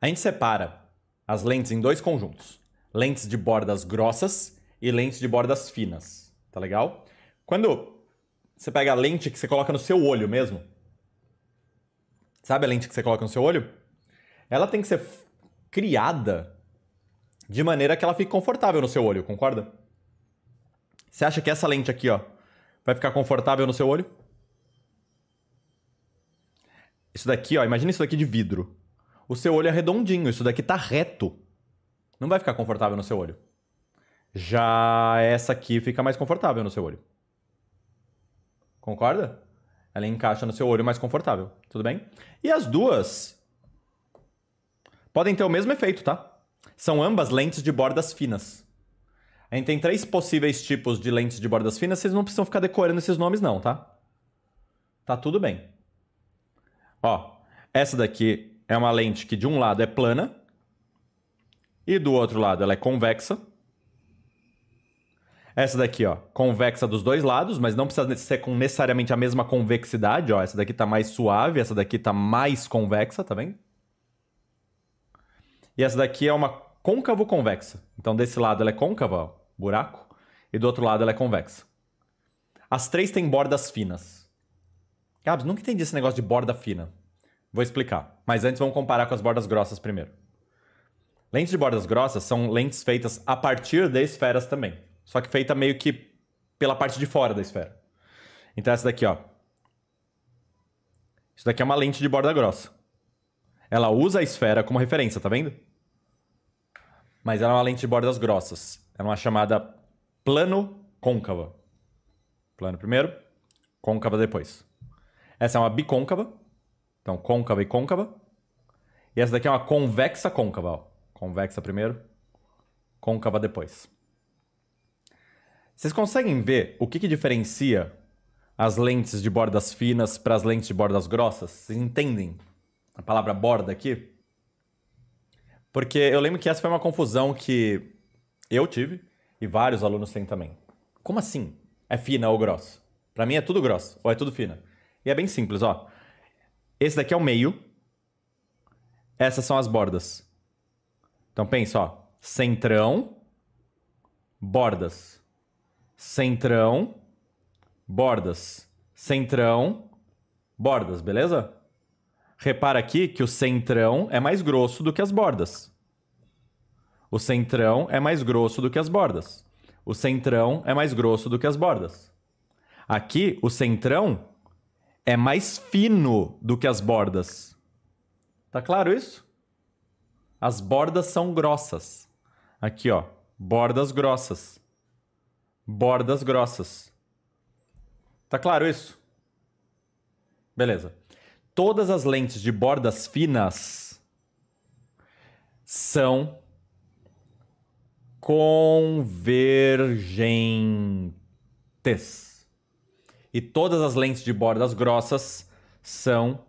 A gente separa as lentes em dois conjuntos: lentes de bordas grossas e lentes de bordas finas. Tá legal? Quando você pega a lente que você coloca no seu olho mesmo, sabe a lente que você coloca no seu olho? Ela tem que ser criada de maneira que ela fique confortável no seu olho, concorda? Você acha que essa lente aqui, ó, vai ficar confortável no seu olho? Isso daqui, ó, imagina isso daqui de vidro. O seu olho é redondinho, isso daqui tá reto. Não vai ficar confortável no seu olho. Já essa aqui fica mais confortável no seu olho. Concorda? Ela encaixa no seu olho mais confortável, tudo bem? E as duas podem ter o mesmo efeito, tá? São ambas lentes de bordas finas. A gente tem três possíveis tipos de lentes de bordas finas, vocês não precisam ficar decorando esses nomes não, tá? Tá tudo bem. Ó, essa daqui é uma lente que de um lado é plana e do outro lado ela é convexa. Essa daqui, ó, convexa dos dois lados, mas não precisa ser com necessariamente a mesma convexidade, ó. Essa daqui tá mais suave, essa daqui tá mais convexa, tá vendo? E essa daqui é uma côncavo convexa. Então desse lado ela é côncava, ó, buraco, e do outro lado ela é convexa. As três têm bordas finas. Gabs, nunca entendi esse negócio de borda fina. Vou explicar. Mas antes vamos comparar com as bordas grossas primeiro. Lentes de bordas grossas são lentes feitas a partir de esferas também. Só que feita meio que pela parte de fora da esfera. Então essa daqui, ó. Isso daqui é uma lente de borda grossa. Ela usa a esfera como referência, tá vendo? Mas ela é uma lente de bordas grossas. É uma chamada plano côncava. Plano primeiro, côncava depois. Essa é uma bicôncava, então, côncava e côncava. E essa daqui é uma convexa côncava. Ó. Convexa primeiro, côncava depois. Vocês conseguem ver o que, que diferencia as lentes de bordas finas para as lentes de bordas grossas? Vocês entendem a palavra borda aqui? Porque eu lembro que essa foi uma confusão que eu tive e vários alunos têm também. Como assim? É fina ou grossa? Para mim é tudo grosso ou é tudo fina. E é bem simples, ó. Esse daqui é o meio. Essas são as bordas. Então pensa, ó. Centrão, bordas. Centrão, bordas. Centrão, bordas, beleza? Repara aqui que o centrão é mais grosso do que as bordas. O centrão é mais grosso do que as bordas. O centrão é mais grosso do que as bordas. Aqui, o centrão é mais fino do que as bordas. Tá claro isso? As bordas são grossas. Aqui, ó. Bordas grossas. Bordas grossas. Tá claro isso? Beleza. Todas as lentes de bordas finas são convergentes. E todas as lentes de bordas grossas são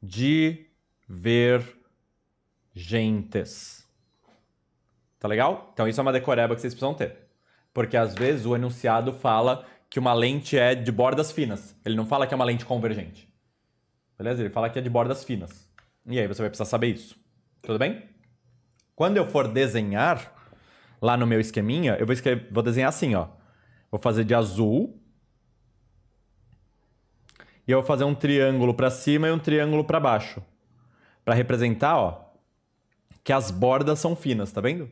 divergentes. Tá legal? Então isso é uma decoreba que vocês precisam ter. Porque às vezes o enunciado fala que uma lente é de bordas finas. Ele não fala que é uma lente convergente. Beleza? Ele fala que é de bordas finas. E aí você vai precisar saber isso. Tudo bem? Quando eu for desenhar lá no meu esqueminha, eu vou, escrever, vou desenhar assim, ó. Vou fazer de azul e eu vou fazer um triângulo para cima e um triângulo para baixo. Para representar, ó, que as bordas são finas, tá vendo?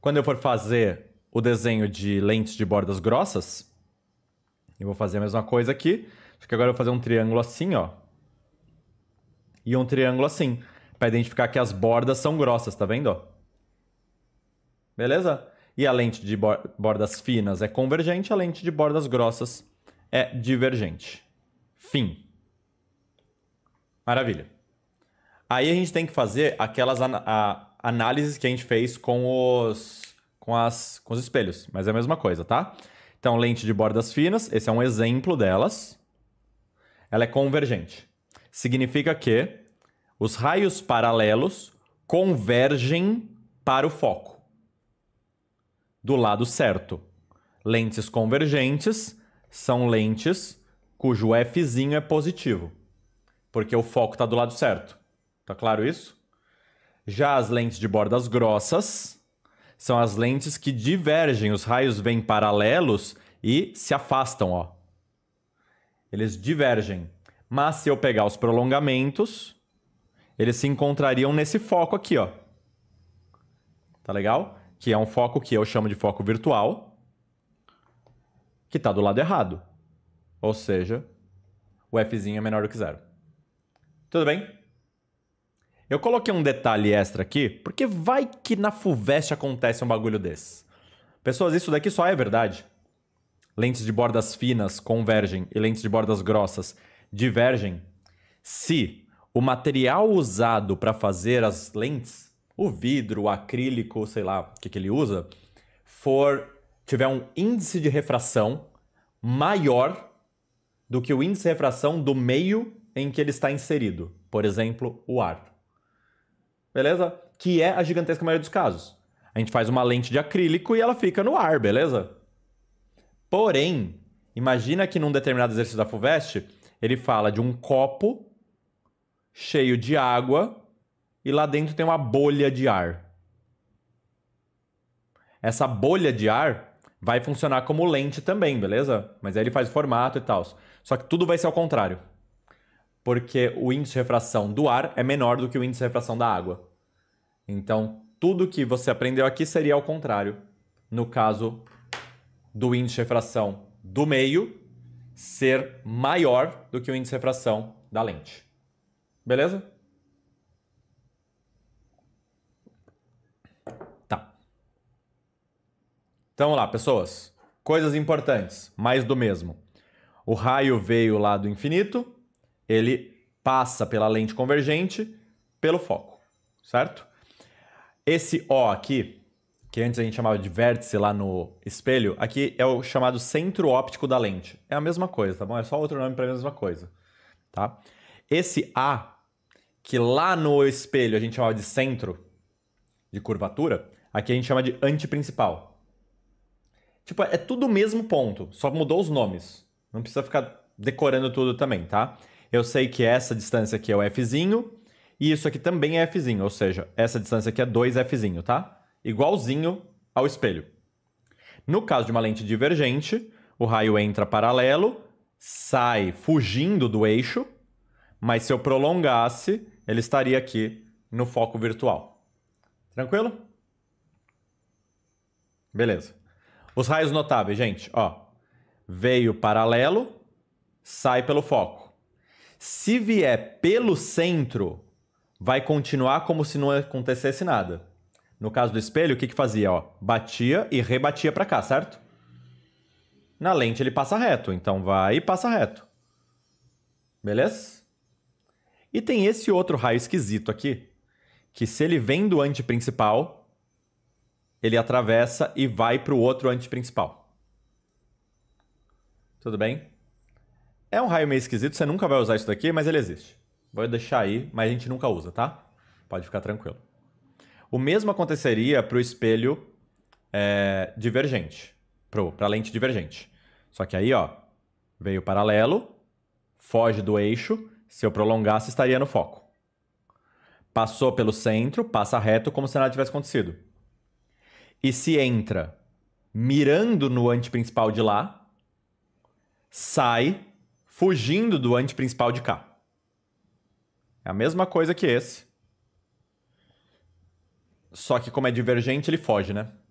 Quando eu for fazer o desenho de lentes de bordas grossas, eu vou fazer a mesma coisa aqui, só que agora eu vou fazer um triângulo assim, ó. E um triângulo assim, para identificar que as bordas são grossas, tá vendo, ó? Beleza? E a lente de bordas finas é convergente, a lente de bordas grossas é divergente. Fim. Maravilha. Aí a gente tem que fazer aquelas an análises que a gente fez com os, com, as, com os espelhos, mas é a mesma coisa, tá? Então, lente de bordas finas, esse é um exemplo delas. Ela é convergente. Significa que os raios paralelos convergem para o foco, do lado certo. Lentes convergentes são lentes cujo Fzinho é positivo, porque o foco está do lado certo. Tá claro isso? Já as lentes de bordas grossas são as lentes que divergem, os raios vêm paralelos e se afastam, ó. Eles divergem. Mas se eu pegar os prolongamentos, eles se encontrariam nesse foco aqui, ó. Tá legal? Que é um foco que eu chamo de foco virtual, que está do lado errado. Ou seja, o fzinho é menor do que zero. Tudo bem? Eu coloquei um detalhe extra aqui, porque vai que na FUVEST acontece um bagulho desse. Pessoas, isso daqui só é verdade. Lentes de bordas finas convergem e lentes de bordas grossas divergem se o material usado para fazer as lentes, o vidro, o acrílico, sei lá o que, que ele usa, for tiver um índice de refração maior do que o índice de refração do meio em que ele está inserido, por exemplo, o ar. Beleza? Que é a gigantesca maioria dos casos. A gente faz uma lente de acrílico e ela fica no ar, beleza? Porém, imagina que num determinado exercício da FUVEST, ele fala de um copo cheio de água e lá dentro tem uma bolha de ar. Essa bolha de ar vai funcionar como lente também, beleza? Mas aí ele faz o formato e tal. Só que tudo vai ser ao contrário. Porque o índice de refração do ar é menor do que o índice de refração da água. Então, tudo que você aprendeu aqui seria ao contrário. No caso do índice de refração do meio ser maior do que o índice de refração da lente. Beleza? Tá. Então, vamos lá, pessoas. Coisas importantes, mais do mesmo. O raio veio lá do infinito, ele passa pela lente convergente, pelo foco, certo? Esse O aqui, que antes a gente chamava de vértice lá no espelho, aqui é o chamado centro óptico da lente. É a mesma coisa, tá bom? É só outro nome para a mesma coisa, tá? Esse A, que lá no espelho a gente chamava de centro de curvatura, aqui a gente chama de antiprincipal. Tipo, é tudo o mesmo ponto, só mudou os nomes, não precisa ficar decorando tudo também, tá? Eu sei que essa distância aqui é o fzinho e isso aqui também é fzinho, ou seja, essa distância aqui é 2fzinho, tá? Igualzinho ao espelho. No caso de uma lente divergente, o raio entra paralelo, sai fugindo do eixo, mas se eu prolongasse, ele estaria aqui no foco virtual. Tranquilo? Beleza. Os raios notáveis, gente, ó veio paralelo, sai pelo foco. Se vier pelo centro, vai continuar como se não acontecesse nada. No caso do espelho, o que, que fazia? Ó, batia e rebatia para cá, certo? Na lente ele passa reto, então vai e passa reto. Beleza? E tem esse outro raio esquisito aqui, que se ele vem do antiprincipal, ele atravessa e vai para o outro antiprincipal. Tudo bem? É um raio meio esquisito, você nunca vai usar isso daqui, mas ele existe. Vou deixar aí, mas a gente nunca usa, tá? Pode ficar tranquilo. O mesmo aconteceria para o espelho é, divergente, para a lente divergente. Só que aí, ó, veio paralelo, foge do eixo, se eu prolongasse estaria no foco. Passou pelo centro, passa reto como se nada tivesse acontecido. E se entra mirando no antiprincipal de lá, sai fugindo do principal de K. É a mesma coisa que esse. Só que como é divergente, ele foge, né?